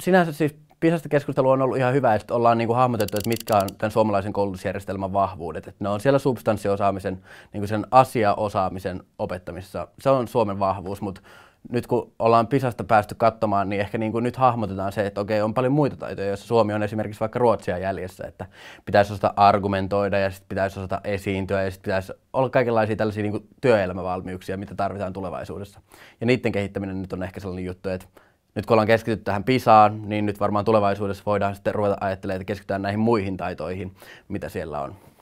sinänsä siis Pisasta keskustelu on ollut ihan hyvä, että ollaan niin kuin hahmotettu, että mitkä on tämän suomalaisen koulutusjärjestelmän vahvuudet. Että ne on siellä substanssiosaamisen, niin kuin sen asiaosaamisen opettamisessa. Se on Suomen vahvuus, mutta nyt kun ollaan Pisasta päästy katsomaan, niin ehkä niin kuin nyt hahmotetaan se, että okei, on paljon muita taitoja, joissa Suomi on esimerkiksi vaikka Ruotsia jäljessä, että pitäisi osata argumentoida ja sitten pitäisi osata esiintyä ja sitten pitäisi olla kaikenlaisia tällaisia niin kuin työelämävalmiuksia, mitä tarvitaan tulevaisuudessa. Ja niiden kehittäminen nyt on ehkä sellainen juttu, että nyt kun ollaan keskitytty tähän PISAan, niin nyt varmaan tulevaisuudessa voidaan sitten ruveta ajattelemaan, että keskitytään näihin muihin taitoihin, mitä siellä on.